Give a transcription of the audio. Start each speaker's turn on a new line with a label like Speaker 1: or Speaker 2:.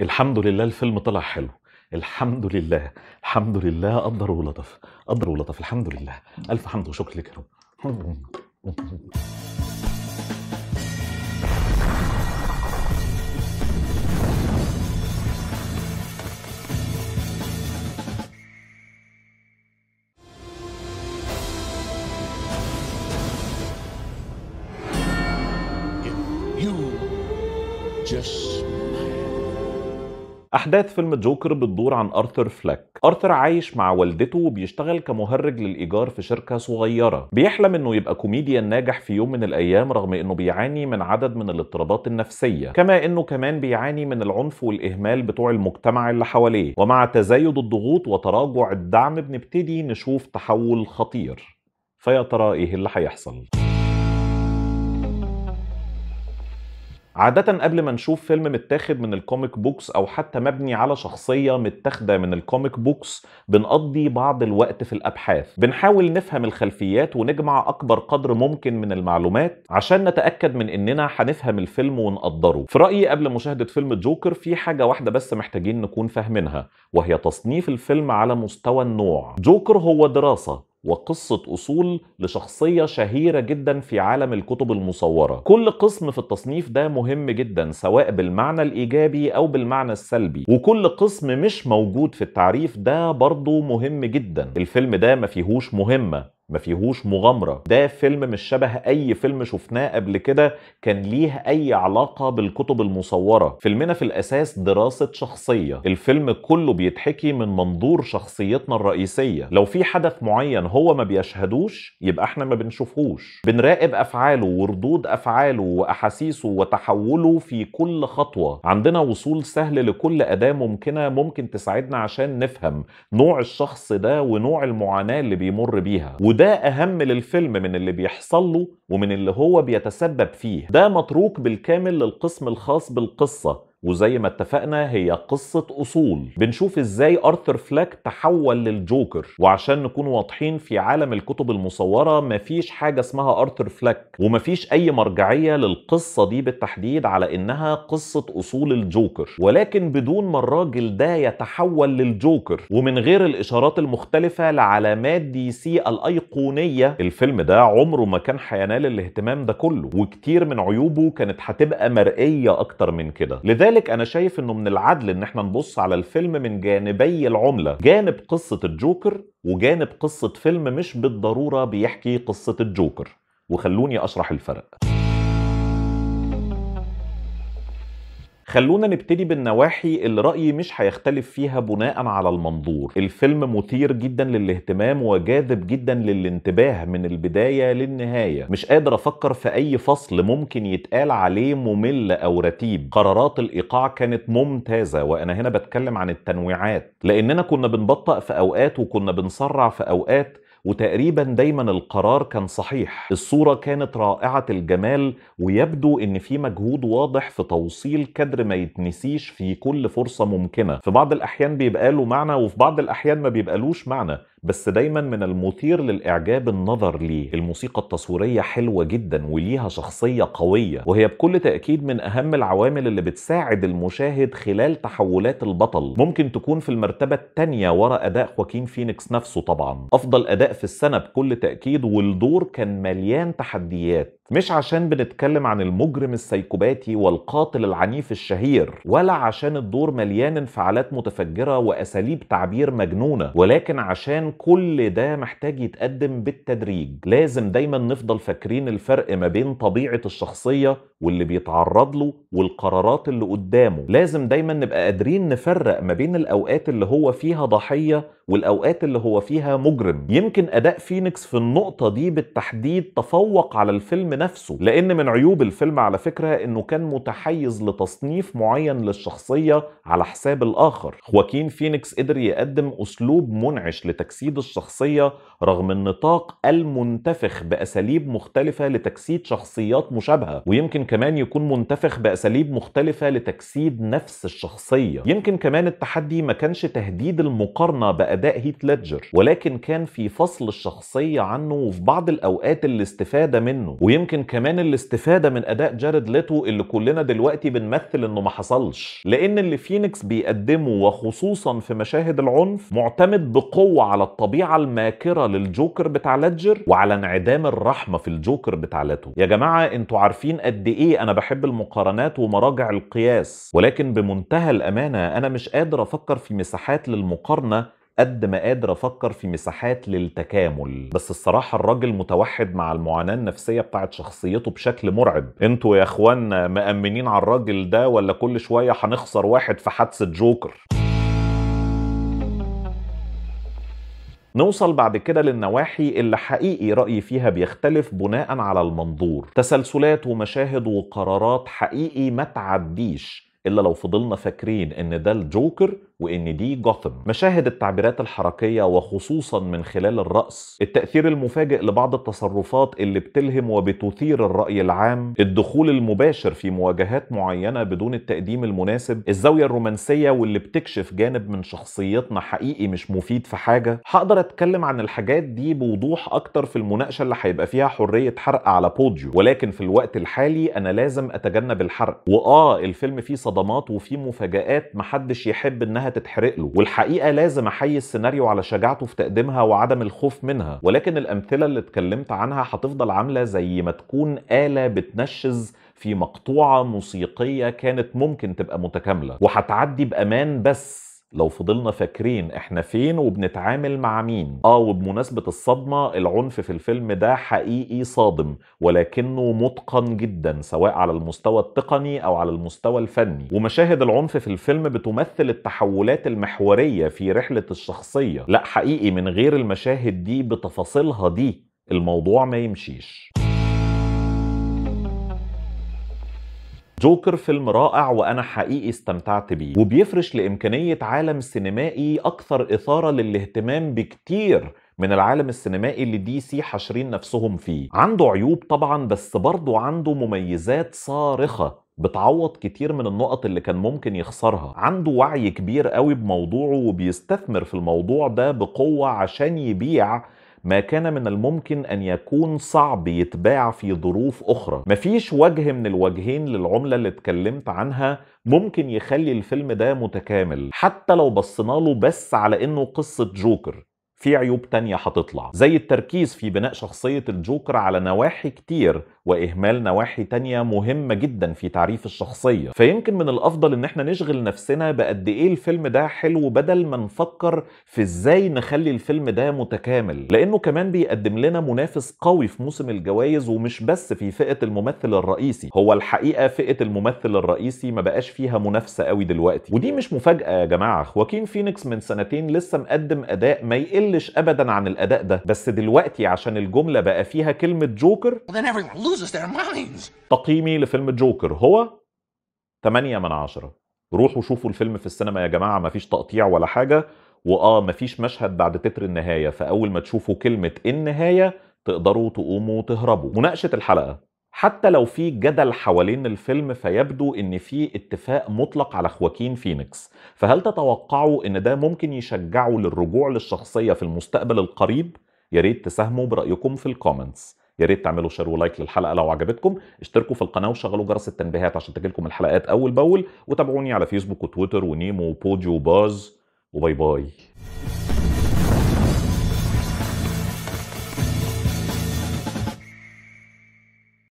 Speaker 1: الحمد لله الفيلم طلع حلو الحمد لله الحمد لله قدر ولطف قدر ولطف الحمد لله الف حمد وشكر لك يا رب أحداث فيلم جوكر بتدور عن أرثر فلاك أرثر عايش مع والدته وبيشتغل كمهرج للإيجار في شركة صغيرة بيحلم إنه يبقى كوميديان ناجح في يوم من الأيام رغم إنه بيعاني من عدد من الاضطرابات النفسية كما إنه كمان بيعاني من العنف والإهمال بتوع المجتمع اللي حواليه ومع تزايد الضغوط وتراجع الدعم بنبتدي نشوف تحول خطير فيا ترى إيه اللي هيحصل؟ عادة قبل ما نشوف فيلم متاخد من الكوميك بوكس أو حتى مبني على شخصية متاخدة من الكوميك بوكس بنقضي بعض الوقت في الأبحاث بنحاول نفهم الخلفيات ونجمع أكبر قدر ممكن من المعلومات عشان نتأكد من إننا هنفهم الفيلم ونقدره في رأيي قبل مشاهدة فيلم جوكر في حاجة واحدة بس محتاجين نكون فاهمينها وهي تصنيف الفيلم على مستوى النوع جوكر هو دراسة وقصة أصول لشخصية شهيرة جدا في عالم الكتب المصورة كل قسم في التصنيف ده مهم جدا سواء بالمعنى الإيجابي أو بالمعنى السلبي وكل قسم مش موجود في التعريف ده برضه مهم جدا الفيلم ده مفيهوش مهمة ما فيهوش مغامرة ده فيلم مش شبه أي فيلم شفناه قبل كده كان ليه أي علاقة بالكتب المصورة فيلمنا في الأساس دراسة شخصية الفيلم كله بيتحكي من منظور شخصيتنا الرئيسية لو في حدث معين هو ما بيشهدوش يبقى احنا ما بنشوفهوش بنراقب أفعاله وردود أفعاله وأحاسيسه وتحوله في كل خطوة عندنا وصول سهل لكل أداة ممكنة ممكن تساعدنا عشان نفهم نوع الشخص ده ونوع المعاناة اللي بيمر بيها وده أهم للفيلم من اللي بيحصل له ومن اللي هو بيتسبب فيه ده متروك بالكامل للقسم الخاص بالقصة وزي ما اتفقنا هي قصة أصول بنشوف إزاي أرثر فلاك تحول للجوكر وعشان نكون واضحين في عالم الكتب المصورة مفيش حاجة اسمها أرثر فلاك ومفيش أي مرجعية للقصة دي بالتحديد على إنها قصة أصول الجوكر ولكن بدون ما الراجل ده يتحول للجوكر ومن غير الإشارات المختلفة لعلامات دي سي الأيقونية الفيلم ده عمره ما كان هينال الاهتمام ده كله وكتير من عيوبه كانت هتبقى مرئية أكتر من كده لذلك لذلك انا شايف انه من العدل ان احنا نبص على الفيلم من جانبي العمله جانب قصه الجوكر وجانب قصه فيلم مش بالضروره بيحكي قصه الجوكر وخلوني اشرح الفرق خلونا نبتدي بالنواحي اللي رأيي مش هيختلف فيها بناء على المنظور الفيلم مثير جدا للاهتمام وجاذب جدا للانتباه من البداية للنهاية مش قادر أفكر في أي فصل ممكن يتقال عليه ممل أو رتيب قرارات الإيقاع كانت ممتازة وأنا هنا بتكلم عن التنويعات لأننا كنا بنبطأ في أوقات وكنا بنسرع في أوقات وتقريبا دايما القرار كان صحيح الصورة كانت رائعة الجمال ويبدو ان في مجهود واضح في توصيل كدر ما يتنسيش في كل فرصة ممكنة في بعض الاحيان بيبقى له معنى وفي بعض الاحيان ما بيبقالوش معنى بس دايما من المثير للاعجاب النظر ليه الموسيقى التصويريه حلوه جدا وليها شخصيه قويه وهي بكل تاكيد من اهم العوامل اللي بتساعد المشاهد خلال تحولات البطل ممكن تكون في المرتبه الثانيه ورا اداء خواكين فينيكس نفسه طبعا افضل اداء في السنه بكل تاكيد والدور كان مليان تحديات مش عشان بنتكلم عن المجرم السيكوباتي والقاتل العنيف الشهير ولا عشان الدور مليان انفعالات متفجره واساليب تعبير مجنونه ولكن عشان كل ده محتاج يتقدم بالتدريج لازم دايما نفضل فاكرين الفرق ما بين طبيعة الشخصية واللي بيتعرض له والقرارات اللي قدامه لازم دايما نبقى قادرين نفرق ما بين الأوقات اللي هو فيها ضحية والأوقات اللي هو فيها مجرم يمكن أداء فينيكس في النقطة دي بالتحديد تفوق على الفيلم نفسه لأن من عيوب الفيلم على فكرة إنه كان متحيز لتصنيف معين للشخصية على حساب الآخر خواكين فينيكس قدر يقدم أسلوب منعش لتكسير تجسيد الشخصية رغم النطاق المنتفخ بأساليب مختلفة لتجسيد شخصيات مشابهة ويمكن كمان يكون منتفخ بأساليب مختلفة لتجسيد نفس الشخصية يمكن كمان التحدي ما كانش تهديد المقارنة بأداء هيت ليدجر ولكن كان في فصل الشخصية عنه وفي بعض الأوقات الاستفادة منه ويمكن كمان الاستفادة من أداء جارد ليتو اللي كلنا دلوقتي بنمثل إنه ما حصلش لأن اللي فينيكس بيقدمه وخصوصا في مشاهد العنف معتمد بقوة على الطبيعه الماكره للجوكر بتاع ليدجر وعلى انعدام الرحمه في الجوكر بتاع لاتو يا جماعه انتوا عارفين قد ايه انا بحب المقارنات ومراجع القياس ولكن بمنتهى الامانه انا مش قادر افكر في مساحات للمقارنه قد ما قادر افكر في مساحات للتكامل بس الصراحه الراجل متوحد مع المعاناه النفسيه بتاعت شخصيته بشكل مرعب انتوا يا اخوان مأمنين على الراجل ده ولا كل شويه هنخسر واحد في حادثه جوكر نوصل بعد كده للنواحي اللي حقيقي رأيي فيها بيختلف بناء على المنظور تسلسلات ومشاهد وقرارات حقيقي ما تعديش الا لو فضلنا فاكرين ان ده الجوكر وإن دي جوثم مشاهد التعبيرات الحركية وخصوصا من خلال الرقص التأثير المفاجئ لبعض التصرفات اللي بتلهم وبتثير الرأي العام الدخول المباشر في مواجهات معينة بدون التقديم المناسب الزاوية الرومانسية واللي بتكشف جانب من شخصيتنا حقيقي مش مفيد في حاجة هقدر أتكلم عن الحاجات دي بوضوح أكتر في المناقشة اللي هيبقى فيها حرية حرق على بوديو ولكن في الوقت الحالي أنا لازم أتجنب الحرق وآه الفيلم فيه صدمات وفيه مفاجآت محدش يحب إنها تتحرق له والحقيقه لازم احيي السيناريو على شجاعته في تقديمها وعدم الخوف منها ولكن الامثله اللي اتكلمت عنها هتفضل عامله زي ما تكون اله بتنشز في مقطوعه موسيقيه كانت ممكن تبقى متكامله وهتعدي بامان بس لو فضلنا فاكرين احنا فين وبنتعامل مع مين اه وبمناسبة الصدمة العنف في الفيلم ده حقيقي صادم ولكنه متقن جدا سواء على المستوى التقني او على المستوى الفني ومشاهد العنف في الفيلم بتمثل التحولات المحورية في رحلة الشخصية لا حقيقي من غير المشاهد دي بتفاصيلها دي الموضوع ما يمشيش جوكر فيلم رائع وانا حقيقي استمتعت بيه وبيفرش لامكانيه عالم سينمائي اكثر اثاره للاهتمام بكتير من العالم السينمائي اللي دي سي حاشرين نفسهم فيه عنده عيوب طبعا بس برضه عنده مميزات صارخه بتعوض كتير من النقط اللي كان ممكن يخسرها عنده وعي كبير قوي بموضوعه وبيستثمر في الموضوع ده بقوة عشان يبيع ما كان من الممكن أن يكون صعب يتباع في ظروف أخرى مفيش وجه من الوجهين للعملة اللي اتكلمت عنها ممكن يخلي الفيلم ده متكامل حتى لو بصينا له بس على إنه قصة جوكر في عيوب تانية هتطلع زي التركيز في بناء شخصية الجوكر على نواحي كتير واهمال نواحي تانية مهمة جدا في تعريف الشخصية فيمكن من الافضل ان احنا نشغل نفسنا بقد ايه الفيلم ده حلو بدل ما نفكر في ازاي نخلي الفيلم ده متكامل لانه كمان بيقدم لنا منافس قوي في موسم الجوائز ومش بس في فئة الممثل الرئيسي هو الحقيقة فئة الممثل الرئيسي ما بقاش فيها منافسة قوي دلوقتي ودي مش مفاجأة يا جماعة خواكين فينيكس من سنتين لسه مقدم اداء ما يقلش ابدا عن الاداء ده بس دلوقتي عشان الجملة بقى فيها كلمة جوكر loses their minds. تقييمي لفيلم جوكر هو 8 من 10 روحوا شوفوا الفيلم في السينما يا جماعه ما فيش تقطيع ولا حاجه واه ما فيش مشهد بعد تتر النهايه فاول ما تشوفوا كلمه النهايه تقدروا تقوموا وتهربوا مناقشه الحلقه حتى لو في جدل حوالين الفيلم فيبدو ان في اتفاق مطلق على خواكين فينيكس فهل تتوقعوا ان ده ممكن يشجعه للرجوع للشخصيه في المستقبل القريب يا ريت تساهموا برايكم في الكومنتس يا ريت تعملوا شير ولايك للحلقه لو عجبتكم اشتركوا في القناه وشغلوا جرس التنبيهات عشان تجيلكم الحلقات اول باول وتابعوني على فيسبوك وتويتر ونيمو وبوديو وباز وباي باي